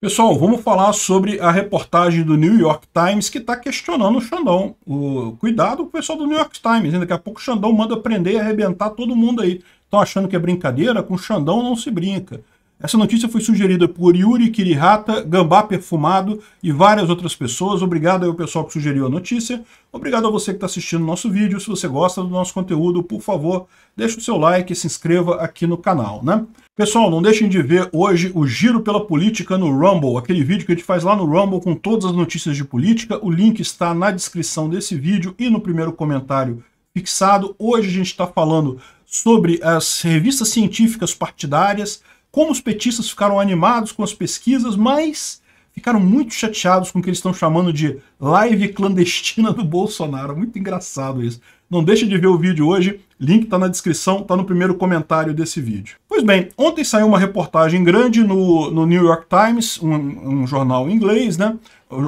Pessoal, vamos falar sobre a reportagem do New York Times que está questionando o Xandão. O, cuidado com o pessoal do New York Times, daqui a pouco o Xandão manda prender e arrebentar todo mundo aí. Estão achando que é brincadeira? Com o Xandão não se brinca. Essa notícia foi sugerida por Yuri Kirihata, Gambá Perfumado e várias outras pessoas. Obrigado ao pessoal que sugeriu a notícia. Obrigado a você que está assistindo o nosso vídeo. Se você gosta do nosso conteúdo, por favor, deixe o seu like e se inscreva aqui no canal, né? Pessoal, não deixem de ver hoje o Giro pela Política no Rumble, aquele vídeo que a gente faz lá no Rumble com todas as notícias de política. O link está na descrição desse vídeo e no primeiro comentário fixado. Hoje a gente está falando sobre as revistas científicas partidárias, como os petistas ficaram animados com as pesquisas, mas ficaram muito chateados com o que eles estão chamando de live clandestina do Bolsonaro. Muito engraçado isso. Não deixe de ver o vídeo hoje, link está na descrição, está no primeiro comentário desse vídeo. Pois bem, ontem saiu uma reportagem grande no, no New York Times, um, um jornal inglês, né?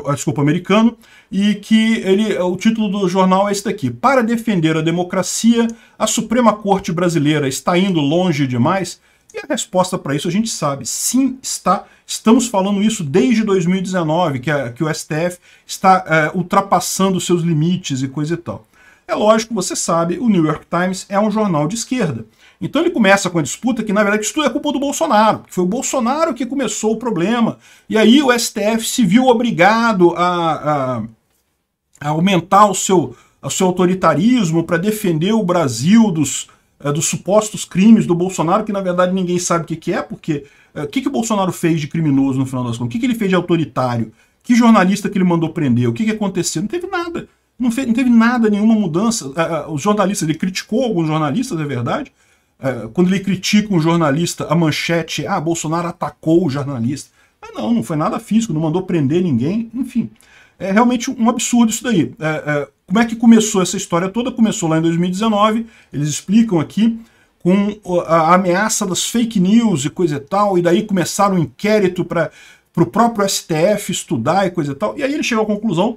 Ah, desculpa, americano, e que ele, o título do jornal é este aqui: Para defender a democracia, a Suprema Corte brasileira está indo longe demais. E a resposta para isso a gente sabe, sim, está. Estamos falando isso desde 2019, que, a, que o STF está é, ultrapassando seus limites e coisa e tal. É lógico, você sabe, o New York Times é um jornal de esquerda. Então ele começa com a disputa que, na verdade, isso tudo é culpa do Bolsonaro. Foi o Bolsonaro que começou o problema. E aí o STF se viu obrigado a, a, a aumentar o seu, o seu autoritarismo para defender o Brasil dos, é, dos supostos crimes do Bolsonaro, que na verdade ninguém sabe o que, que é, porque é, o que, que o Bolsonaro fez de criminoso no final das contas? O que, que ele fez de autoritário? Que jornalista que ele mandou prender? O que, que aconteceu? Não teve nada. Não, fez, não teve nada, nenhuma mudança. É, é, os jornalistas, ele criticou alguns jornalistas, é verdade. É, quando ele critica um jornalista, a manchete, ah, Bolsonaro atacou o jornalista. Mas não, não foi nada físico, não mandou prender ninguém, enfim. É realmente um absurdo isso daí. É, é, como é que começou essa história toda? Começou lá em 2019, eles explicam aqui, com a ameaça das fake news e coisa e tal, e daí começaram um inquérito para o próprio STF estudar e coisa e tal. E aí ele chegou à conclusão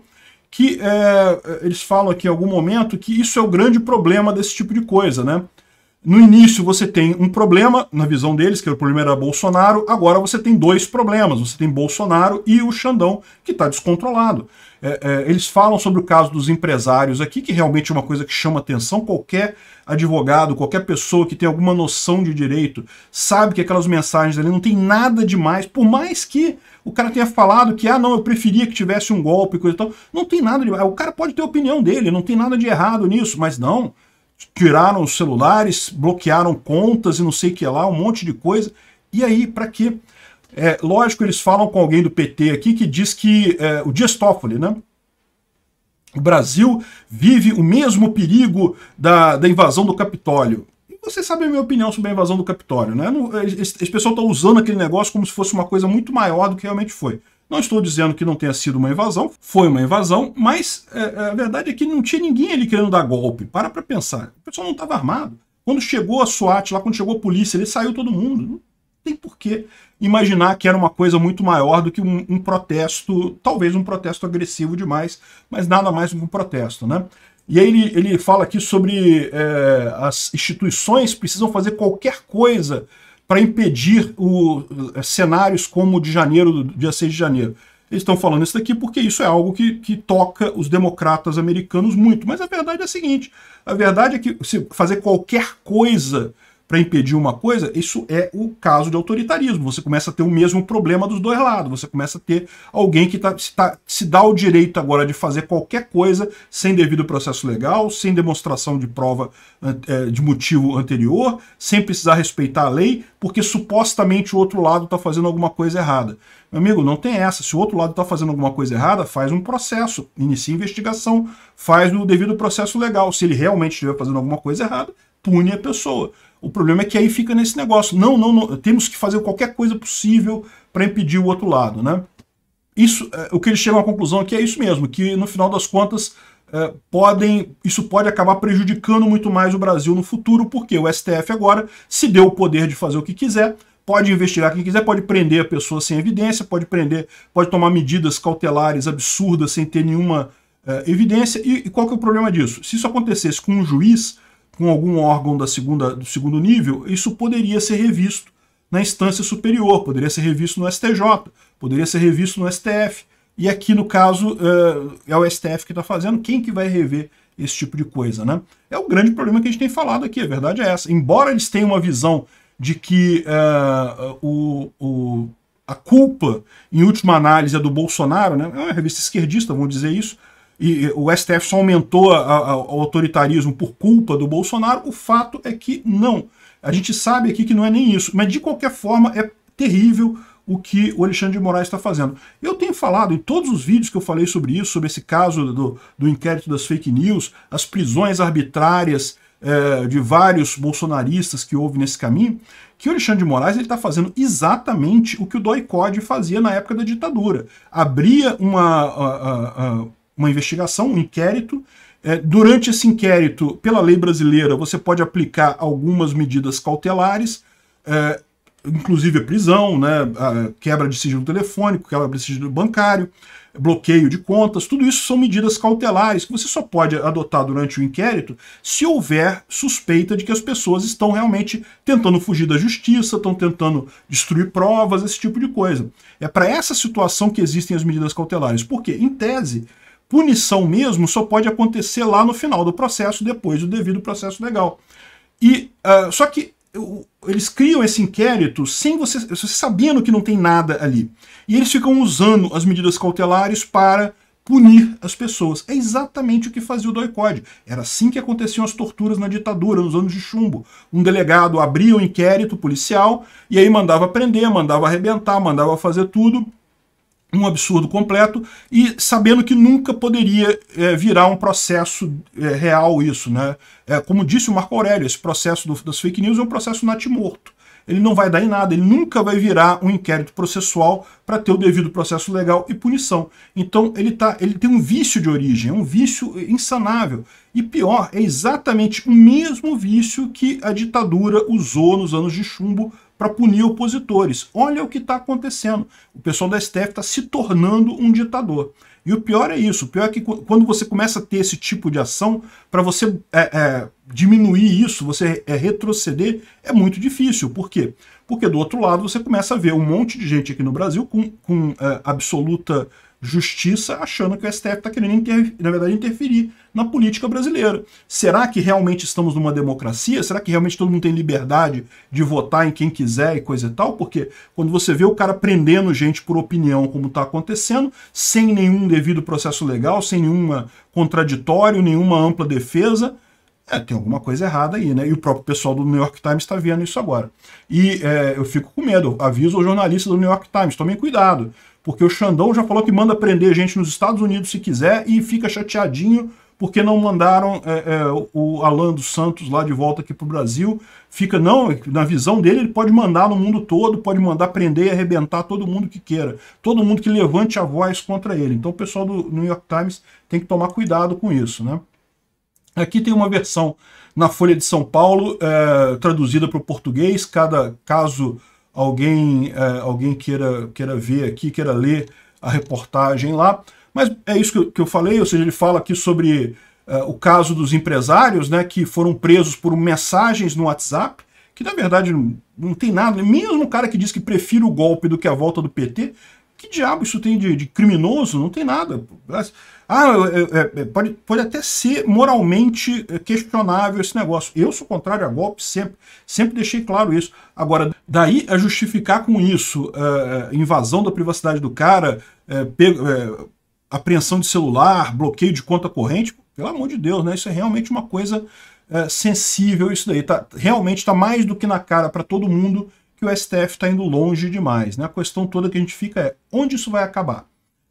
que é, é, eles falam aqui em algum momento que isso é o grande problema desse tipo de coisa, né? No início você tem um problema, na visão deles, que o problema era Bolsonaro, agora você tem dois problemas, você tem Bolsonaro e o Xandão, que está descontrolado. É, é, eles falam sobre o caso dos empresários aqui, que realmente é uma coisa que chama atenção, qualquer advogado, qualquer pessoa que tem alguma noção de direito, sabe que aquelas mensagens ali não tem nada demais, por mais que o cara tenha falado que, ah não, eu preferia que tivesse um golpe e coisa e tal, não tem nada de... O cara pode ter a opinião dele, não tem nada de errado nisso, mas não tiraram os celulares, bloquearam contas e não sei o que lá, um monte de coisa. E aí, para quê? É, lógico, eles falam com alguém do PT aqui que diz que é, o Dias Toffoli, né? O Brasil vive o mesmo perigo da, da invasão do Capitólio. E você sabe a minha opinião sobre a invasão do Capitólio, né? esse, esse pessoal está usando aquele negócio como se fosse uma coisa muito maior do que realmente foi. Não estou dizendo que não tenha sido uma invasão, foi uma invasão, mas é, é a verdade é que não tinha ninguém ali querendo dar golpe. Para para pensar. O pessoal não estava armado. Quando chegou a SWAT, lá quando chegou a polícia, ele saiu todo mundo. Não tem por que imaginar que era uma coisa muito maior do que um, um, protesto, talvez um protesto agressivo demais, mas nada mais do que um protesto, né? E aí ele, ele fala aqui sobre é, as instituições precisam fazer qualquer coisa para impedir o, eh, cenários como o de janeiro, do dia 6 de janeiro. Eles estão falando isso daqui porque isso é algo que, que toca os democratas americanos muito. Mas a verdade é a seguinte: a verdade é que se fazer qualquer coisa para impedir uma coisa, isso é o caso de autoritarismo. Você começa a ter o mesmo problema dos dois lados. Você começa a ter alguém que tá, se, tá, se dá o direito agora de fazer qualquer coisa sem devido processo legal, sem demonstração de prova é, de motivo anterior, sem precisar respeitar a lei, porque supostamente o outro lado está fazendo alguma coisa errada. Meu amigo, não tem essa. Se o outro lado está fazendo alguma coisa errada, faz um processo, inicia investigação, faz no devido processo legal. Se ele realmente estiver fazendo alguma coisa errada, pune a pessoa. O problema é que aí fica nesse negócio. Não, não, não temos que fazer qualquer coisa possível para impedir o outro lado, né? Isso, é, o que eles chegam à conclusão é que é isso mesmo, que no final das contas é, podem, isso pode acabar prejudicando muito mais o Brasil no futuro, porque o STF agora se deu o poder de fazer o que quiser, pode investigar quem quiser, pode prender a pessoa sem evidência, pode prender, pode tomar medidas cautelares absurdas sem ter nenhuma é, evidência. E, e, qual que é o problema disso? Se isso acontecesse com um juiz, com algum órgão da segunda, do segundo nível, isso poderia ser revisto na instância superior, poderia ser revisto no STJ, poderia ser revisto no STF. E aqui, no caso, eh, é o STF que está fazendo, quem que vai rever esse tipo de coisa, né? É o grande problema que a gente tem falado aqui, a verdade é essa. Embora eles tenham uma visão de que uh, o, o, a culpa, em última análise, é do Bolsonaro, né? É uma revista esquerdista, vamos dizer isso, e o STF só aumentou a, a, o autoritarismo por culpa do Bolsonaro, o fato é que não. A gente sabe aqui que não é nem isso, mas de qualquer forma é terrível o que o Alexandre de Moraes está fazendo. Eu tenho falado em todos os vídeos que eu falei sobre isso, sobre esse caso do, do inquérito das fake news, as prisões arbitrárias é, de vários bolsonaristas que houve nesse caminho, que o Alexandre de Moraes está fazendo exatamente o que o Doi Code fazia na época da ditadura. Abria uma uma investigação, um inquérito. É, durante esse inquérito, pela lei brasileira, você pode aplicar algumas medidas cautelares, é, inclusive a prisão, né, a quebra de sigilo telefônico, quebra de sigilo bancário, bloqueio de contas, tudo isso são medidas cautelares que você só pode adotar durante o inquérito se houver suspeita de que as pessoas estão realmente tentando fugir da justiça, estão tentando destruir provas, esse tipo de coisa. É para essa situação que existem as medidas cautelares, porque, em tese, punição mesmo só pode acontecer lá no final do processo, depois do devido processo legal. E uh, só que eles criam esse inquérito sem você, você sabendo que não tem nada ali. E eles ficam usando as medidas cautelares para punir as pessoas. É exatamente o que fazia o doicode. Era assim que aconteciam as torturas na ditadura, nos anos de chumbo. Um delegado abria um inquérito policial e aí mandava prender, mandava arrebentar, mandava fazer tudo um absurdo completo e sabendo que nunca poderia é, virar um processo é, real isso, né? É, como disse o Marco Aurélio, esse processo do, das fake news é um processo natimorto. Ele não vai dar em nada, ele nunca vai virar um inquérito processual para ter o devido processo legal e punição. Então ele, tá, ele tem um vício de origem, é um vício insanável. E pior, é exatamente o mesmo vício que a ditadura usou nos anos de chumbo para punir opositores. Olha o que está acontecendo. O pessoal da STF está se tornando um ditador. E o pior é isso. O pior é que quando você começa a ter esse tipo de ação, para você é, é, diminuir isso, você é, retroceder, é muito difícil. Por quê? Porque do outro lado você começa a ver um monte de gente aqui no Brasil com, com é, absoluta justiça achando que o STF está querendo, na verdade, interferir na política brasileira. Será que realmente estamos numa democracia? Será que realmente todo mundo tem liberdade de votar em quem quiser e coisa e tal? Porque quando você vê o cara prendendo gente por opinião, como está acontecendo, sem nenhum devido processo legal, sem nenhuma contraditório, nenhuma ampla defesa, é, tem alguma coisa errada aí, né? E o próprio pessoal do New York Times está vendo isso agora. E é, eu fico com medo, aviso o jornalista do New York Times, tomem cuidado, porque o Xandão já falou que manda prender gente nos Estados Unidos se quiser e fica chateadinho porque não mandaram é, é o Alan dos Santos lá de volta aqui para o Brasil. Fica, não, é na visão dele, ele pode mandar no mundo todo, pode mandar prender e arrebentar todo mundo que queira, todo mundo que levante a voz contra ele. Então o pessoal do New York Times tem que tomar cuidado com isso, né? Aqui tem uma versão na Folha de São Paulo, é, traduzida para o português, cada caso alguém, é, alguém queira, queira ver aqui, queira ler a reportagem lá. Mas é isso que eu, que eu falei, ou seja, ele fala aqui sobre é, o caso dos empresários né, que foram presos por mensagens no WhatsApp, que na verdade não, não tem nada, mesmo o cara que diz que prefira o golpe do que a volta do PT, que diabo isso tem de, de criminoso? Não tem nada. Ah, é, é, é pode, pode até ser moralmente é, questionável esse negócio. Eu sou contrário a golpe sempre. Sempre deixei claro isso. Agora, daí a justificar com isso é, é invasão da privacidade do cara, pego, apreensão de celular, bloqueio de conta corrente, pelo amor de Deus, né? Isso é realmente uma coisa sensível, isso daí. Tá, realmente está mais do que na cara para todo mundo que o STF está indo longe demais. Né? A questão toda que a gente fica é onde isso vai acabar?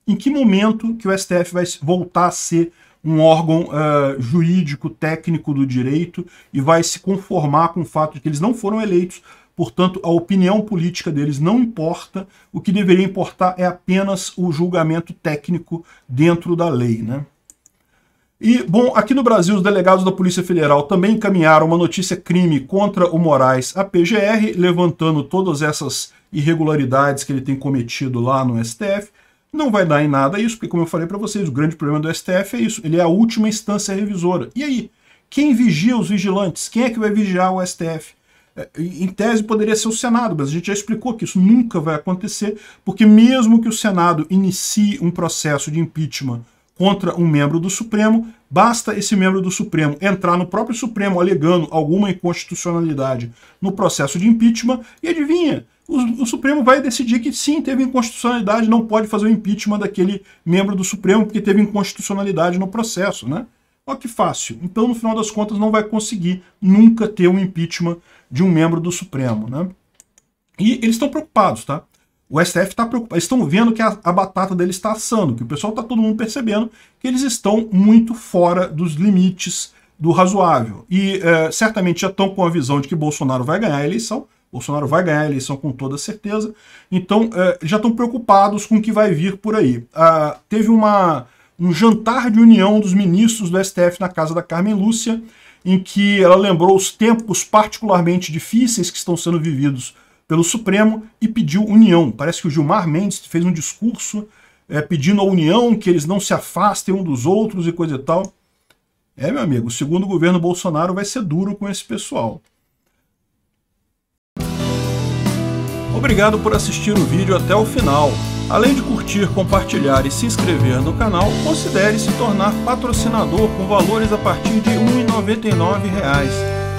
Em que momento que o STF vai voltar a ser um órgão uh, jurídico, técnico do direito e vai se conformar com o fato de que eles não foram eleitos, portanto, a opinião política deles não importa, o que deveria importar é apenas o julgamento técnico dentro da lei. Né? E, bom, aqui no Brasil, os delegados da Polícia Federal também encaminharam uma notícia crime contra o Moraes à PGR, levantando todas essas irregularidades que ele tem cometido lá no STF. Não vai dar em nada isso, porque, como eu falei para vocês, o grande problema do STF é isso: ele é a última instância revisora. E aí? Quem vigia os vigilantes? Quem é que vai vigiar o STF? É, em tese poderia ser o Senado, mas a gente já explicou que isso nunca vai acontecer, porque mesmo que o Senado inicie um processo de impeachment contra um membro do Supremo, basta esse membro do Supremo entrar no próprio Supremo alegando alguma inconstitucionalidade no processo de impeachment, e adivinha, o, o, Supremo vai decidir que sim, teve inconstitucionalidade, não pode fazer o impeachment daquele membro do Supremo porque teve inconstitucionalidade no processo, né? Olha que fácil. Então, no final das contas, não vai conseguir nunca ter um impeachment de um membro do Supremo, né? E eles estão preocupados, tá? O STF está preocupado. Eles estão vendo que a, a batata deles está assando, que o pessoal está todo mundo percebendo que eles estão muito fora dos limites do razoável. E é, certamente já estão com a visão de que Bolsonaro vai ganhar a eleição. Bolsonaro vai ganhar a eleição com toda certeza. Então é, já estão preocupados com o que vai vir por aí. Ah, teve uma, um jantar de união dos ministros do STF na casa da Carmen Lúcia, em que ela lembrou os tempos particularmente difíceis que estão sendo vividos pelo Supremo e pediu união. Parece que o Gilmar Mendes fez um discurso é, pedindo a união, que eles não se afastem um dos outros e coisa e tal. É, meu amigo, o segundo governo Bolsonaro vai ser duro com esse pessoal. Obrigado por assistir o vídeo até o final. Além de curtir, compartilhar e se inscrever no canal, considere se tornar patrocinador com valores a partir de R$ 1,99